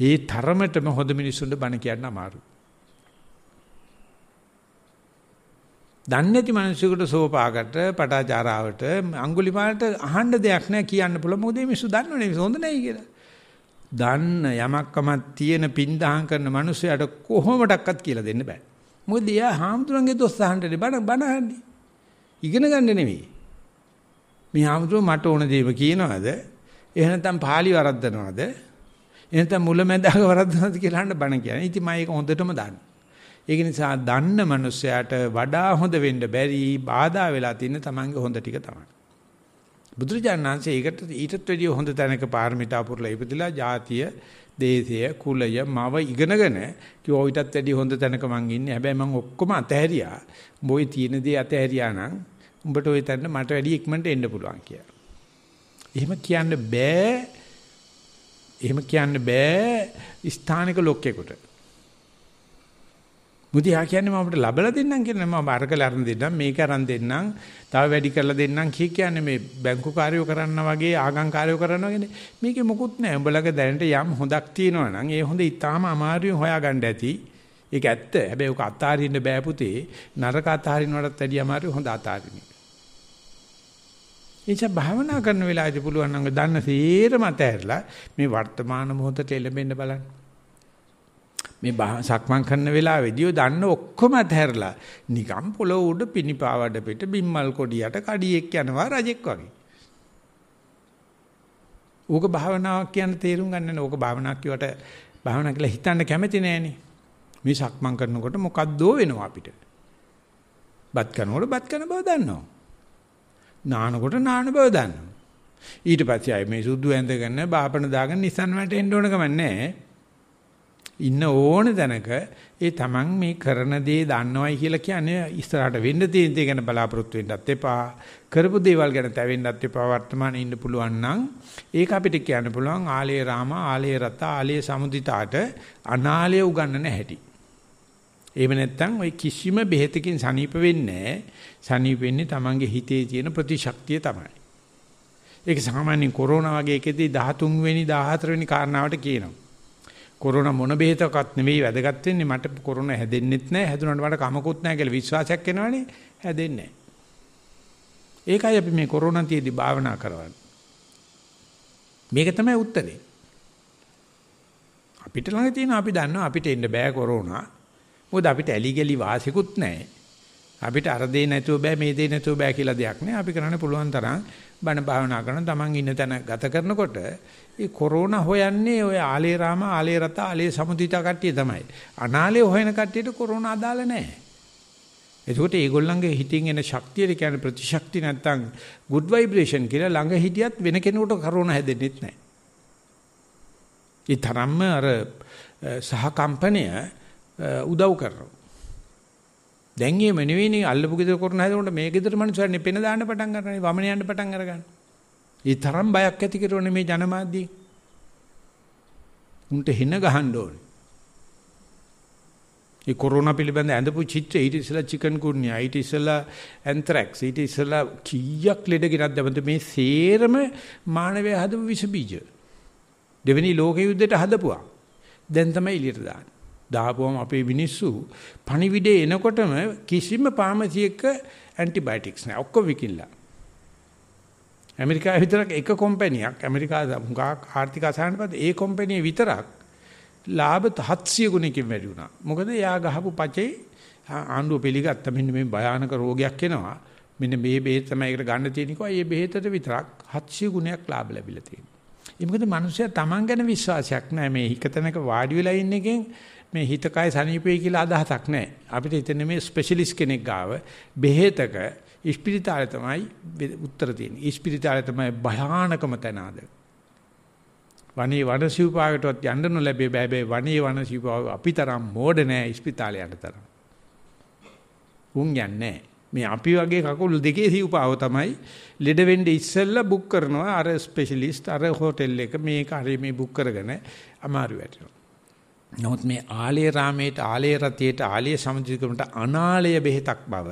ඒ තරමටම හොඳ මිනිස්සුන්ට බණ කියන්න අමාරුයි. දන්නේ නැති මිනිසෙකුට සෝපාකට පටාචාරාවට අඟුලිමාලට අහන්න දෙයක් නැහැ කියන්න පුළුවන් මොකද මේ මිනිස්සු දන්නවනේ මේ හොඳ නැහැ කියලා. දන්න යමක්කමක් තියෙන පින්දහම් කරන මිනිසයාට කොහොමඩක්වත් කියලා දෙන්න බෑ. මොකද එයා හාමුදුරන්ගේ දොස් අහන්නනේ බණ බණ අහන්නේ. ඉගෙන ගන්න නෙමෙයි. මේ හාමුදුරුව මට ඕන දේම කියනවාද? එහෙ නැත්නම් පාළි වරද්දනවාද? එනතම් මුලැමැදාක වරද්දනවාද කියලා අහන්න බණ කියන්නේ. ඉතින් මම ඒක හොඳටම දන්නවා. ඒක නිසා දන්න මනුස්සයාට වඩා හොඳ වෙන්න බැරි බාධා වෙලා තියෙන තමන්ගේ හොඳ ටික තමයි. බුදුරජාණන් වහන්සේ ඒකට ඊටත් වැඩිය හොඳ තැනක පාරමිතා පුරලා ඉපදිලා ජාතිය, දේශය, කුලය, මව ඉගෙනගෙන කිව්ව ඊටත් වැඩිය හොඳ තැනක මං ඉන්නේ. හැබැයි මං ඔක්කොම අතහැරියා. මොයි තියෙන දේ අතහැරියා නම් උඹට ওই තැන මට වැඩිය ඉක්මනට එන්න පුළුවන් කියලා. එහෙම කියන්න බෑ එහෙම කියන්න බෑ ස්ථානික ලොක්කෙකුට. මුදියා කියන්නේ මම අපිට ලබලා දෙන්නම් කියලා මම අරක ලරන දෙන්නම් මේක අරන් දෙන්නම් තව වැඩි කරලා දෙන්නම් කිය කියන්නේ මේ බැංකු කාර්යෝ කරනවා වගේ ආගම් කාර්යෝ කරනවා කියන්නේ මේකේ මොකුත් නැහැ උඹලගේ දැනට යම් හොඳක් තියෙනවා නම් ඒ හොඳ ඊටාම අමාරුවෙන් හොයාගන්න ඇති ඒක ඇත්ත හැබැයි ඔක අතාරින්න බෑ පුතේ නරක අතාරිනවටත් වැඩිය අමාරු හොඳ අතාරින්නේ එනිසා භාවනා කරන වෙලාවේදී පුළුවන් නම් දන්න සේරම තැරලා මේ වර්තමාන මොහොතට එළඹෙන්න බලන්න. මේ සක්මන් කරන වෙලාවේදී ඔය දන්න ඔක්කොම තැරලා නිකම් පොළොව උඩ පිනිපාවඩ පිට බිම්මල් කොඩියට කඩියෙක් යනවා රජෙක් වගේ. ඕක භාවනාවක් කියන තේරුම් ගන්න ඕක භාවනාවක් කියවට භාවනා කියලා හිතන්න කැමති නෑනේ. මේ සක්මන් කරනකොට මොකද්දෝ වෙනවා අපිට. බත් කනකොට බත් කන බව දන්නවා. නානකොට නාන බව දන්නවා. ඊට පස්සේ ආයේ මේ සුදු ඇඳගෙන බාපණ දාගෙන Nissan වලට එන්න ඕන ගමන් නැහැ. ඉන්න ඕන තැනක ඒ තමන් මේ කරන දේ දන්නවයි කියලා කියන්නේ ඉස්සරහට වෙන්න තියෙන දේ ගැන බලාපොරොත්තු වෙන්නත් එපා. කරපු දේවල් ගැන තැවෙන්නත් එපා. වර්තමානයේ ඉන්න පුළුවන් නම් ඒක අපිට කියන්න පුළුවන් ආලේ රාම ආලේ රත ආලේ සමුදිතාට අනාලේ උගන්නන හැටි. එහෙම නැත්නම් ওই කිසිම බෙහෙතකින් සනීප වෙන්නේ සනීප වෙන්නේ Tamange හිතේ තියෙන ප්‍රතිශක්තිය තමයි. ඒක සාමාන්‍යයෙන් කොරෝනා වගේ එකෙදී 13 වෙනි 14 වෙනි කාරණාවට කියනවා. කොරෝනා මොන බෙහෙතකත් නෙවෙයි වැදගත් වෙන්නේ මට කොරෝනා හැදෙන්නෙත් නැහැ හැදුනට මට කමකුත් නැහැ කියලා විශ්වාසයක් එනවනේ හැදෙන්නේ නැහැ. ඒකයි අපි මේ කොරෝනා තියේදී භාවනා කරවන්නේ. මේක තමයි උත්තරේ. අපිට ළඟ තියෙන අපි දන්නවා අපිට එන්න බෑ කොරෝනා. මොකද අපිට ඇලි ගලි වාසිකුත් නැහැ. අපිට අර දෙය නැතුව බෑ මේ දෙය නැතුව බෑ කියලා දෙයක් නෑ. අපි කරන්න පුළුවන් තරම් බණ භාවනා කරන තමන් ඉන්න තැන ගත කරනකොට ඒ කොරෝනා හොයන්නේ ඔය ආලේ රාම ආලේ රත ආලේ සමුදිතා කට්ටිය තමයි. අනාලේ හොයන කට්ටියට කොරෝනා අදාළ නැහැ. එතකොට ඒගොල්ලන්ගේ හිතින් එන ශක්තියට කියන්නේ ප්‍රතිශක්ති නැත්තම් good vibration කියලා ළඟ හිටියත් වෙන කෙනෙකුට කොරෝනා හැදෙන්නෙත් නැහැ. ඒ තරම්ම අර සහකම්පනය උදව් කරනවා. දැන් එහෙම නෙවෙයිනේ අල්ලපු ගෙදර කරන හැදෙනකොට මේ ගෙදර මිනිස්සුන්නේ පෙන දාන්න පටන් ගන්නවා වමන යන්න පටන් අරගන්න. ඒ තරම් බයක් ඇති කරන මේ ජනමාධ්‍යය. උන්ට හින ගහන්න ඕනේ. ඒ කොරෝනා පිළිබඳ ඇඳපු චිත්‍ර ඊට ඉස්සලා චිකන් කුන්‍යා ඊට ඉස්සලා ඇන්ත්‍රැක්ස් ඊට ඉස්සලා කීයක් ලෙඩ ගෙනත් දැමත මේ සේරම මානවය හදපු විස බීජ. දෙවෙනි ලෝක යුද්ධයට හදපුවා. දැන් තමයි එළියට දාන්නේ. දාපුවම අපේ මිනිස්සු පණිවිඩේ එනකොටම කිසිම පාමසියක ඇන්ටිබයොටික්ස් නැහැ. ඔක්කොම විකිල්ලා. ඇමරිකාවේ විතරක් එක කම්පැනියක් ඇමරිකාව හුඟක් ආර්ථික අසහනට පස්සේ ඒ කම්පැනිය විතරක් ලාභ 700 ගුණකින් වැඩි වුණා. මොකද එයා ගහපු පචේ ආණ්ඩුව පිළිගත්ත මෙන්න මේ භයානක රෝගයක් එනවා. මෙන්න මේ බෙහෙත තමයි ඒකට ගන්න තියෙන්නේ කිව්වා. මේ බෙහෙතට විතරක් 700 ගුණයක් ලාභ ලැබිලා තියෙනවා. ඒ මොකද මිනිස්සයා Taman ගැන විශ්වාසයක් නැහැ මේ හිතතනක වාඩි වෙලා ඉන්න එකෙන් මේ හිත කය සනීපයි කියලා අදහසක් නැහැ. අපිට හිතන්නේ මේ ස්පෙෂලිස්ට් කෙනෙක් ගාව බෙහෙතක ඉස්පිරිතාලේ තමයි උත්තර තියෙන්නේ. ඉස්පිරිතාලේ තමයි භයානකම තැන ආද. වනේ වනසිව්පාවටවත් යන්න නොලැබේ බෑ බෑ වනේ වනසිව්පාව අපිතරම් මෝඩ නෑ ඉස්පිරිතාලේ යන්න තරම්. උන් යන්නේ නෑ. මේ අපි වගේ කකුල් දෙකේ සිව්පාව තමයි ලෙඩ වෙන්න ඉස්සෙල්ලා බුක් කරනවා අර ස්පෙෂලිස්ට් අර හෝටල් එක මේක හරි මේ බුක් කරගෙන අමාරු වැටෙනවා. නමුත් මේ ආලේ රාමේට ආලේ රතියට ආලේ සමජිකමට අනාලය බෙහෙතක් බව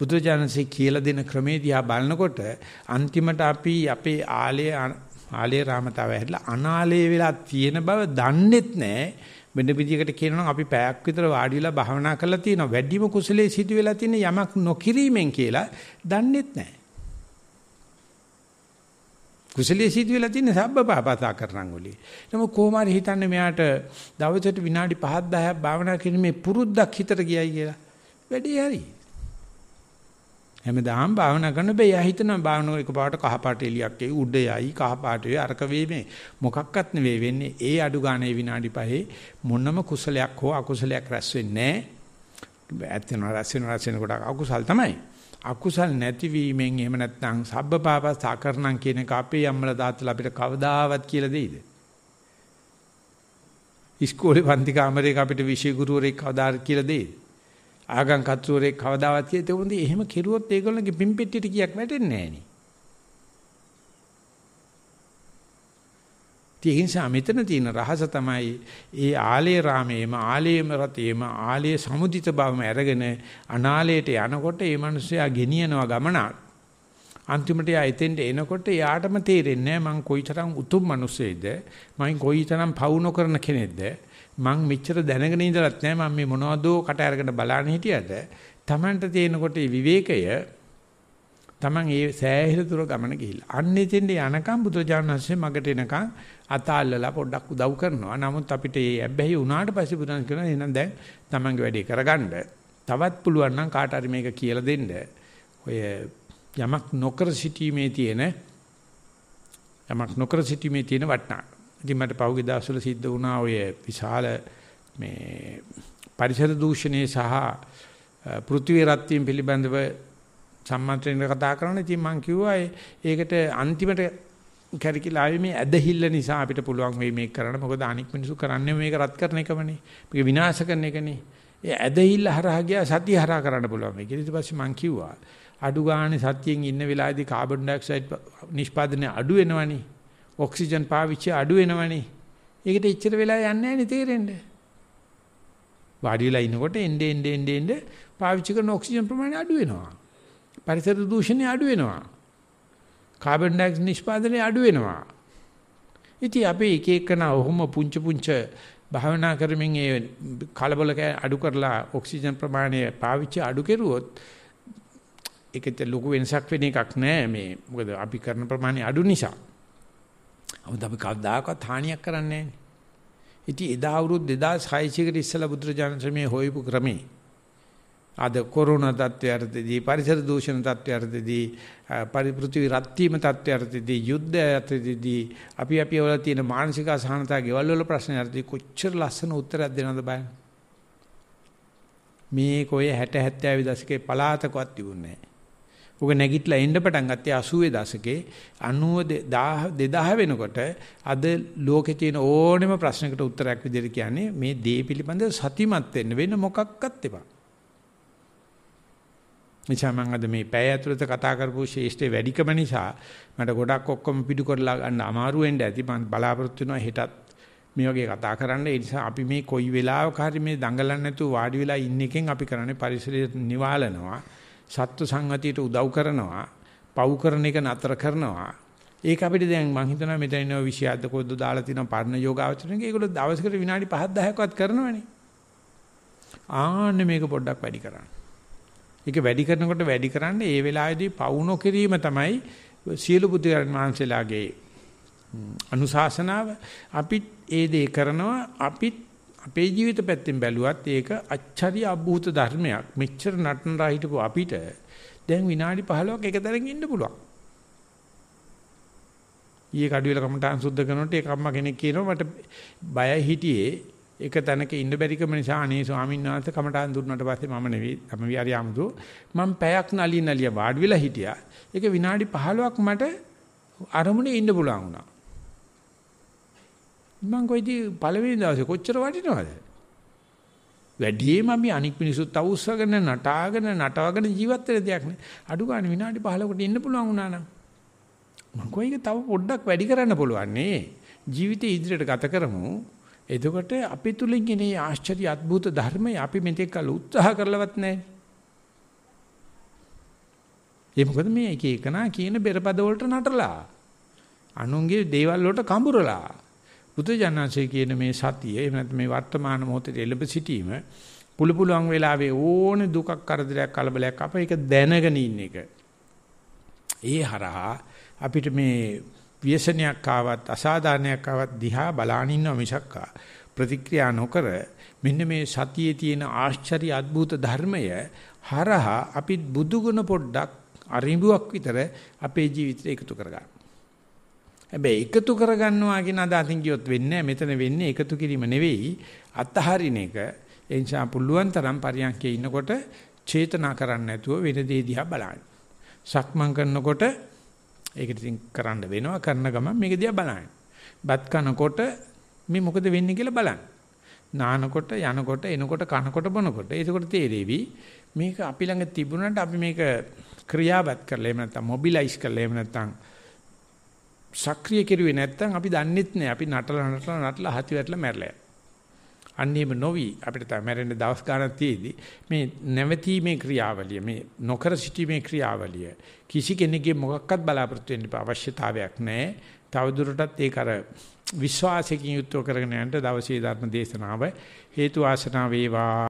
බුදුජානසී කියලා දෙන ක්‍රමේදී ආ බලනකොට අන්තිමට අපි අපේ ආලේ ආලේ රාමතාව හැදලා අනාලේ වෙලා තියෙන බව දන්නෙත් නැහැ වෙන විදිහකට කියනනම් අපි පැයක් විතර වාඩි වෙලා භාවනා කරලා තියෙනවා. වැඩිම කුසලයේ සිදු වෙලා තියෙන යමක් නොකිරීමෙන් කියලා දන්නේත් නැහැ. කුසලයේ සිදු වෙලා තියෙන සබ්බපාපතා කරනන් වලේ. නමුත් කොහොම හරි හිතන්නේ මෙයාට දවසට විනාඩි 5ක් 10ක් භාවනා කිරීමේ පුරුද්දක් හිතට ගියයි කියලා. වැඩේ හරියි. හැමදාම භාවනා කරන බෑ එයා හිතනවා භාවනාව එකපාරට කහපාට එලියක් එයි උඩ යයි කහපාට වේ අරක වීමේ මොකක්වත් නෙවෙයි වෙන්නේ ඒ අඩු ගානේ විනාඩි පහේ මොනම කුසලයක් හෝ අකුසලයක් රැස් වෙන්නේ නැහැ ඇත්තන රැස් වෙන රැස් වෙන කොට අකුසල් තමයි අකුසල් නැතිවීමෙන් එහෙම නැත්නම් සබ්බපාපස් සාකරණම් කියන එක අපේ අම්මලා තාත්තලා අපිට කවදාවත් කියලා දෙයිද ඉස්කෝලේ පන්ති කාමරයක අපිට විෂය ගුරුවරයෙක් කවදාවත් කියලා දෙයිද ආගම් කතුරේ කවදාවත් කියලා ඒක උන්දී එහෙම කෙරුවොත් ඒගොල්ලන්ගේ පිම්පෙට්ටියට කියක් වැටෙන්නේ නැහැ ඒ නිසා මෙතන තියෙන රහස තමයි ඒ ආලේ රාමේම ආලේම රතේම ආලේ සමුදිත බවම අරගෙන අනාලයට යනකොට මේ මිනිස්සයා ගෙනියනවා ගමනක් අන්තිමට යා එතෙන්ට එනකොට යාටම තේරෙන්නේ මං කොයිතරම් උතුම් මිනිස්සෙයිද මං කොයිතරම් පවුන කරන කෙනෙක්ද මං මෙච්චර දැනගෙන ඉඳලත් නෑ මම මේ මොනවදෝ කට අරගෙන බලන්න හිටියට Tamanට තේනකොට විවේකය Taman ඒ සෑහෙන දුර ගමන ගිහිල්ලා. අන්න එතෙන්ද යනකම් බුදුරජාණන් වහන්සේ මගට එනකම් අතාල්ලලා පොඩ්ඩක් උදව් කරනවා. නමුත් අපිට ඒ ඇබ්බැහි වුණාට පස්සේ බුදුන් කියනවා එහෙනම් දැන් Tamanගේ වැඩේ කරගන්න. තවත් පුළුවන් නම් කාට හරි මේක කියලා දෙන්න. ඔය යමක් නොකර සිටීමේ තියෙන යමක් නොකර සිටීමේ තියෙන වටිනාකම ඉතින් මට පහුගිය දවස්වල සිද්ධ වුණා ඔය විශාල මේ පරිසර දූෂණය සහ පෘථිවි රත්ත්වීම් පිළිබඳව සම්මන්ත්‍රණය කතා කරන ඉතින් මම කිව්වා ඒකට අන්තිමට කැරිකිලා ආවේ මේ ඇදහිල්ල නිසා අපිට පුළුවන් වෙයි මේක කරන්න. මොකද අනික් මිනිස්සු කරන්නේ මේක රත් කරන එකමනේ. මේක විනාශ කරන එකනේ. ඒ ඇදහිල්ල හරහා ගියා සතිය හරහා කරන්න පුළුවන් මේක. ඊට පස්සේ මම කිව්වා අඩු ගානේ සතියෙන් ඉන්න වෙලාවේදී කාබන් ඩයොක්සයිඩ් නිෂ්පාදනය අඩු වෙනවනේ. ඔක්සිජන් පාවිච්චි අඩු වෙනවනේ. ඒකට ඉච්චර වෙලා යන්නේ නැහැ තේරෙන්නේ. වාඩි වෙලා ඉනකොට එnde end end end පාවිච්චි කරන ඔක්සිජන් ප්‍රමාණය අඩු වෙනවා. පරිසර දූෂණය අඩු වෙනවා. කාබන් ඩයොක්සයිඩ් නිෂ්පාදනය අඩු වෙනවා. ඉතින් අපි එක එකන ඔහොම පුංචි පුංචි භාවනා කරමින් ඒ කලබල අඩු කරලා ඔක්සිජන් ප්‍රමාණය පාවිච්චි අඩු කෙරුවොත් ඒකෙත් ලොකු වෙනසක් වෙන එකක් නෑ මේ මොකද අපි කරන ප්‍රමාණය අඩු නිසා. අමුද අපි කවදාකවත් හානියක් කරන්නේ නැහැ. ඉතින් එදා අවුරුදු 2600 කට ඉස්සලා බුදුරජාණන් ශ්‍රමයේ හොයපු ක්‍රමේ අද කොරෝනා තත්ත්වයටදී පරිසර දූෂණ තත්ත්වයටදී පරිපෘථිවි රත් වීම තත්ත්වයටදී යුද්ධ යටතේදී අපි අපි වල තියෙන මානසික අසහනතාව ගෙවල් වල ප්‍රශ්න යටතේ කොච්චර ලස්සන උත්තරයක් දෙනවද බලන්න මේ කොයි 60 70 දශකේ පලාතකවත් තිබුණේ නැහැ උග නැගිටලා එන්න පටන් ගත්තේ 80 දශකේ 90 2000 වෙනකොට අද ලෝකේ තියෙන ඕනෙම ප්‍රශ්නකට උත්තරයක් විදිහට කියන්නේ මේ දේ පිළිබඳ සතිමත් වෙන්න වෙන මොකක්වත් එපා. එචා මම අද මේ පැය ඇතුළත කතා කරපු ශේෂ්ඨේ වැඩිකම නිසා මට ගොඩක් ඔක්කොම පිටු කරලා ගන්න අමාරු වෙන්න ඇති මම බලාපොරොත්තු වෙනවා හෙටත් මේ වගේ කතා කරන්න ඒ නිසා අපි මේ කොයි වෙලාවක හරි මේ දඟලන්නේ නැතුව වාඩි වෙලා ඉන්න එකෙන් අපි කරන්නේ පරිසරය නිවාලනවා සත්ව සංගතියට උදව් කරනවා, පව් කරන එක නතර කරනවා. ඒක අපිට දැන් මම හිතනවා මෙතන ඉන්න 27ද කොද්ද දාලා තියෙන පර්ණ යෝගාවචරණේ ඒගොල්ලෝ දවසකට විනාඩි 5 10කවත් කරනවනේ. ආන්න මේක පොඩ්ඩක් වැඩි කරන්න. ඒක වැඩි කරනකොට වැඩි කරන්නේ ඒ වෙලාවේදී පව් නොකිරීම තමයි සියලු බුදුරජාණන් වහන්සේලාගේ අනුශාසනාව අපිත් ඒ දේ කරනවා අපිත් අපේ ජීවිත පැත්තෙන් බැලුවත් ඒක අච්චරි අභූත ධර්මයක්. මෙච්චර නටන රා හිටපු අපිට දැන් විනාඩි 15ක් එක තැනක ඉන්න පුළුවන්. ඊයේ කඩුවෙල කමටහන් සුද්ධ කරනකොට ඒ කම්ම කෙනෙක් කියනවා මට බය හිටියේ එක තැනක ඉන්න බැරිකම නිසා අනේ ස්වාමීන් වහන්සේ කමටහන් දුන්නාට පස්සේ මම නෙවෙයි තම විහාරිය ආමුදු මම පැයක් නලිය නලිය වාඩි වෙලා හිටියා. ඒක විනාඩි 15ක් මට අරමුණේ ඉන්න පුළුවන් වුණා. මං කොයිදී පළවෙනි දවසේ කොච්චර වටිනවද? වැඩිම අපි අනික් මිනිස්සුත් අවුස්සගෙන නටාගෙන නටවගෙන ජීවත් වෙන දෙයක් නේ. අඩු ගන්න විනාඩි 15කට ඉන්න පුළුවන් වුණා නම් මං කොයික තව පොඩ්ඩක් වැඩි කරන්න පුළුවන් නේ. ජීවිතේ ඉදිරියට ගත කරමු. එතකොට අපි තුලින් ඉනේ ආශ්චර්ය අద్భుත ධර්මය අපි මෙතෙක් කල උත්සාහ කරලවත් නැහැ. ඒ මොකද මේ එක එකනා කියන බෙරපද වලට නටලා අනුන්ගේ දේවල් වලට කඹරලා බුදුජානන්සේ කියන මේ සතිය එහෙම නැත්නම් මේ වර්තමාන මොහොතේ එළඹ සිටීම පුළු පුළුවන් වෙලාවේ ඕන දුකක් කරදරයක් කලබලයක් අප ඒක දැනගෙන ඉන්න එක. ඒ හරහා අපිට මේ ව්‍යසනයක් ආවත් අසාධාරණයක් ආවත් දිහා බලාන ඉන්නව මිසක් ප්‍රතික්‍රියා නොකර මෙන්න මේ සතියේ තියෙන ආශ්චර්ය අద్භූත ධර්මය හරහා අපි බුදුගුණ පොඩ්ඩක් අරිඹුවක් විතර අපේ ජීවිතේ එකතු කරගන්න. හැබැයි එකතු කරගන්නවා කියන අදහසින් කියොත් වෙන්නේ මෙතන වෙන්නේ එකතු කිරීම නෙවෙයි අත්හරින එක. ඒ නිසා පුළුවන් තරම් පරියන්කේ ඉන්නකොට චේතනා කරන්න නැතුව වෙන දේ දිහා බලන්න. සක්මන් කරනකොට ඒකට ඉතින් කරන්න වෙනවා කරන ගමන් මේක දිහා බලන්න. බත් කනකොට මේ මොකද වෙන්නේ කියලා බලන්න. නානකොට යනකොට එනකොට කනකොට බොනකොට ඒකට තේරෙවි මේක අපි ළඟ තිබුණාට අපි මේක ක්‍රියාවත් කරලා එහෙම නැත්නම් මොබිලයිස් කරලා එහෙම නැත්නම් සක්‍රිය කෙරුවේ නැත්නම් අපි දන්නෙත් නෑ අපි නටලා නටලා නටලා හති වැටලා මැරලා අන්නේම නොවි අපිට තමයි මැරෙන්න දවස් ගන්න තියේදී මේ නැවතීමේ ක්‍රියාවලිය මේ නොකර සිටීමේ ක්‍රියාවලිය කිසි කෙනෙක්ගේ මොකක්වත් බලාපොරොත්තු වෙන්න අවශ්‍යතාවයක් නැහැ. තවදුරටත් ඒක අර විශ්වාසයෙන් යුක්තව කරගෙන යන්න දවසේ ධර්ම දේශනාව හේතු ආසනාව වේවා